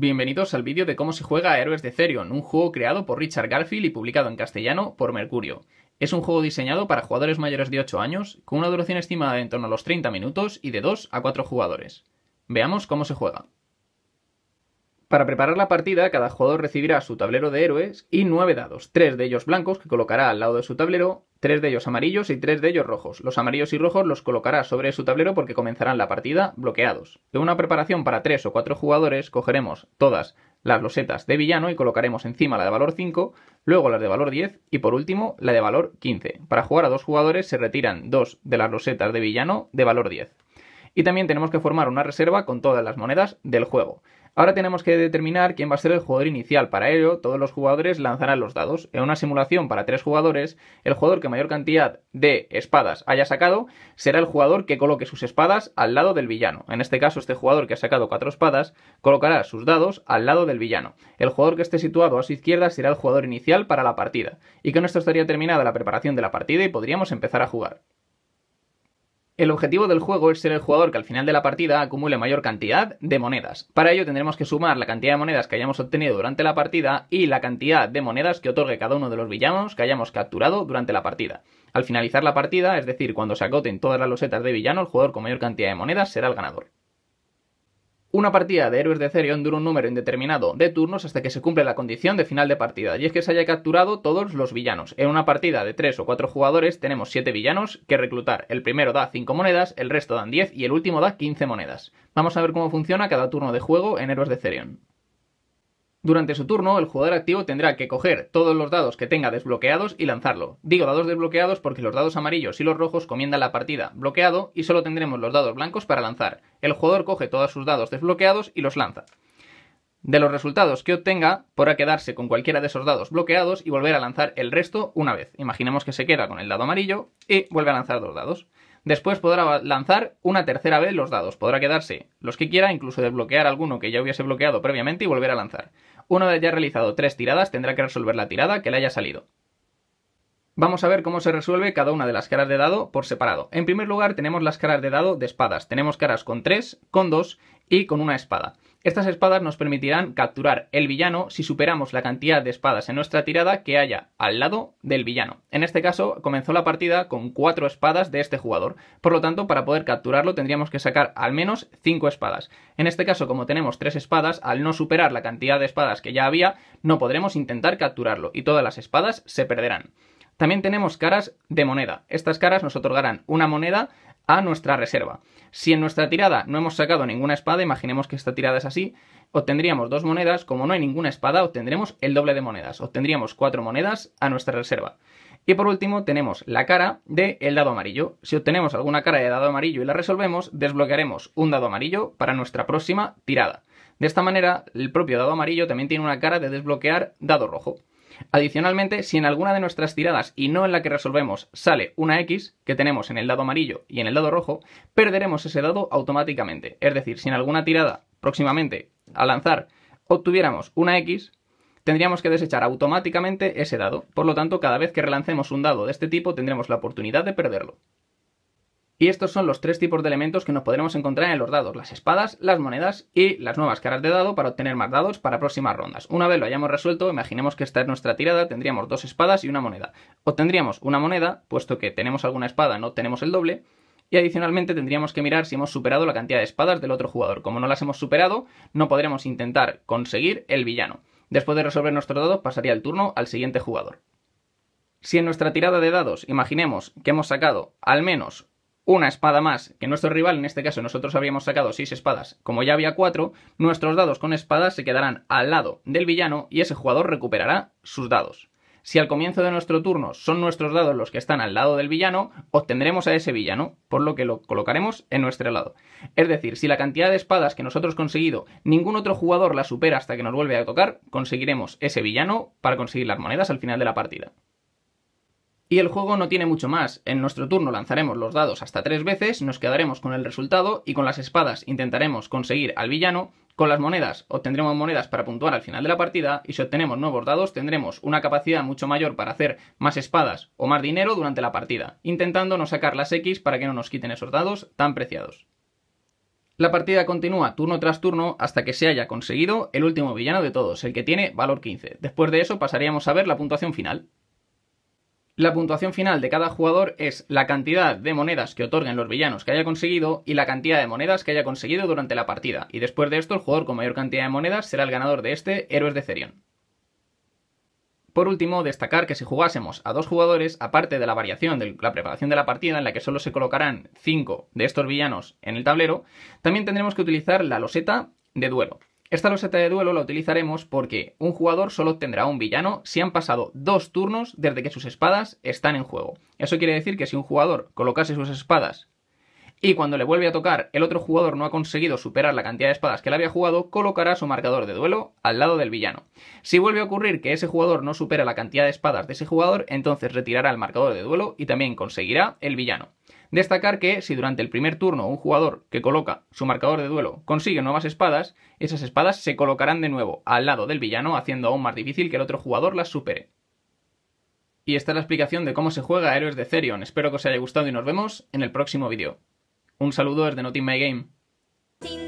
Bienvenidos al vídeo de cómo se juega a Héroes de Therion, un juego creado por Richard Garfield y publicado en castellano por Mercurio. Es un juego diseñado para jugadores mayores de 8 años, con una duración estimada de en torno a los 30 minutos y de 2 a 4 jugadores. Veamos cómo se juega. Para preparar la partida, cada jugador recibirá su tablero de héroes y nueve dados, tres de ellos blancos que colocará al lado de su tablero, tres de ellos amarillos y tres de ellos rojos. Los amarillos y rojos los colocará sobre su tablero porque comenzarán la partida bloqueados. De una preparación para tres o cuatro jugadores cogeremos todas las rosetas de villano y colocaremos encima la de valor 5, luego las de valor 10 y por último la de valor 15. Para jugar a dos jugadores se retiran dos de las rosetas de villano de valor 10. Y también tenemos que formar una reserva con todas las monedas del juego. Ahora tenemos que determinar quién va a ser el jugador inicial. Para ello, todos los jugadores lanzarán los dados. En una simulación para tres jugadores, el jugador que mayor cantidad de espadas haya sacado será el jugador que coloque sus espadas al lado del villano. En este caso, este jugador que ha sacado cuatro espadas colocará sus dados al lado del villano. El jugador que esté situado a su izquierda será el jugador inicial para la partida. Y con esto estaría terminada la preparación de la partida y podríamos empezar a jugar. El objetivo del juego es ser el jugador que al final de la partida acumule mayor cantidad de monedas. Para ello tendremos que sumar la cantidad de monedas que hayamos obtenido durante la partida y la cantidad de monedas que otorgue cada uno de los villanos que hayamos capturado durante la partida. Al finalizar la partida, es decir, cuando se agoten todas las losetas de villano, el jugador con mayor cantidad de monedas será el ganador. Una partida de héroes de Cerion dura un número indeterminado de turnos hasta que se cumple la condición de final de partida, y es que se haya capturado todos los villanos. En una partida de 3 o 4 jugadores tenemos 7 villanos que reclutar. El primero da 5 monedas, el resto dan 10 y el último da 15 monedas. Vamos a ver cómo funciona cada turno de juego en héroes de Cerion. Durante su turno, el jugador activo tendrá que coger todos los dados que tenga desbloqueados y lanzarlo. Digo dados desbloqueados porque los dados amarillos y los rojos comiendan la partida bloqueado y solo tendremos los dados blancos para lanzar. El jugador coge todos sus dados desbloqueados y los lanza. De los resultados que obtenga, podrá quedarse con cualquiera de esos dados bloqueados y volver a lanzar el resto una vez. Imaginemos que se queda con el dado amarillo y vuelve a lanzar dos dados. Después podrá lanzar una tercera vez los dados, podrá quedarse los que quiera, incluso desbloquear alguno que ya hubiese bloqueado previamente y volver a lanzar. Una vez ya realizado tres tiradas, tendrá que resolver la tirada que le haya salido. Vamos a ver cómo se resuelve cada una de las caras de dado por separado. En primer lugar tenemos las caras de dado de espadas. Tenemos caras con tres, con dos y con una espada. Estas espadas nos permitirán capturar el villano si superamos la cantidad de espadas en nuestra tirada que haya al lado del villano. En este caso, comenzó la partida con 4 espadas de este jugador. Por lo tanto, para poder capturarlo tendríamos que sacar al menos 5 espadas. En este caso, como tenemos tres espadas, al no superar la cantidad de espadas que ya había, no podremos intentar capturarlo y todas las espadas se perderán. También tenemos caras de moneda. Estas caras nos otorgarán una moneda a nuestra reserva. Si en nuestra tirada no hemos sacado ninguna espada, imaginemos que esta tirada es así, obtendríamos dos monedas, como no hay ninguna espada, obtendremos el doble de monedas, obtendríamos cuatro monedas a nuestra reserva. Y por último tenemos la cara del dado amarillo. Si obtenemos alguna cara de dado amarillo y la resolvemos, desbloquearemos un dado amarillo para nuestra próxima tirada. De esta manera, el propio dado amarillo también tiene una cara de desbloquear dado rojo. Adicionalmente, si en alguna de nuestras tiradas y no en la que resolvemos sale una X, que tenemos en el dado amarillo y en el dado rojo, perderemos ese dado automáticamente. Es decir, si en alguna tirada próximamente al lanzar obtuviéramos una X, tendríamos que desechar automáticamente ese dado. Por lo tanto, cada vez que relancemos un dado de este tipo tendremos la oportunidad de perderlo. Y estos son los tres tipos de elementos que nos podremos encontrar en los dados, las espadas, las monedas y las nuevas caras de dado para obtener más dados para próximas rondas. Una vez lo hayamos resuelto, imaginemos que esta es nuestra tirada, tendríamos dos espadas y una moneda. Obtendríamos una moneda, puesto que tenemos alguna espada, no tenemos el doble, y adicionalmente tendríamos que mirar si hemos superado la cantidad de espadas del otro jugador. Como no las hemos superado, no podremos intentar conseguir el villano. Después de resolver nuestro dado, pasaría el turno al siguiente jugador. Si en nuestra tirada de dados imaginemos que hemos sacado al menos una espada más que nuestro rival, en este caso nosotros habíamos sacado 6 espadas, como ya había 4, nuestros dados con espadas se quedarán al lado del villano y ese jugador recuperará sus dados. Si al comienzo de nuestro turno son nuestros dados los que están al lado del villano, obtendremos a ese villano, por lo que lo colocaremos en nuestro lado. Es decir, si la cantidad de espadas que nosotros conseguido ningún otro jugador la supera hasta que nos vuelve a tocar, conseguiremos ese villano para conseguir las monedas al final de la partida. Y el juego no tiene mucho más. En nuestro turno lanzaremos los dados hasta tres veces, nos quedaremos con el resultado y con las espadas intentaremos conseguir al villano. Con las monedas obtendremos monedas para puntuar al final de la partida y si obtenemos nuevos dados tendremos una capacidad mucho mayor para hacer más espadas o más dinero durante la partida, intentando no sacar las X para que no nos quiten esos dados tan preciados. La partida continúa turno tras turno hasta que se haya conseguido el último villano de todos, el que tiene valor 15. Después de eso pasaríamos a ver la puntuación final. La puntuación final de cada jugador es la cantidad de monedas que otorguen los villanos que haya conseguido y la cantidad de monedas que haya conseguido durante la partida. Y después de esto, el jugador con mayor cantidad de monedas será el ganador de este Héroes de Cerion. Por último, destacar que si jugásemos a dos jugadores, aparte de la variación de la preparación de la partida, en la que solo se colocarán 5 de estos villanos en el tablero, también tendremos que utilizar la loseta de duelo. Esta loseta de duelo la utilizaremos porque un jugador solo obtendrá un villano si han pasado dos turnos desde que sus espadas están en juego. Eso quiere decir que si un jugador colocase sus espadas y cuando le vuelve a tocar el otro jugador no ha conseguido superar la cantidad de espadas que le había jugado, colocará su marcador de duelo al lado del villano. Si vuelve a ocurrir que ese jugador no supera la cantidad de espadas de ese jugador, entonces retirará el marcador de duelo y también conseguirá el villano. Destacar que si durante el primer turno un jugador que coloca su marcador de duelo consigue nuevas espadas, esas espadas se colocarán de nuevo al lado del villano, haciendo aún más difícil que el otro jugador las supere. Y esta es la explicación de cómo se juega Héroes de Therion. Espero que os haya gustado y nos vemos en el próximo vídeo. Un saludo desde Not In My Game.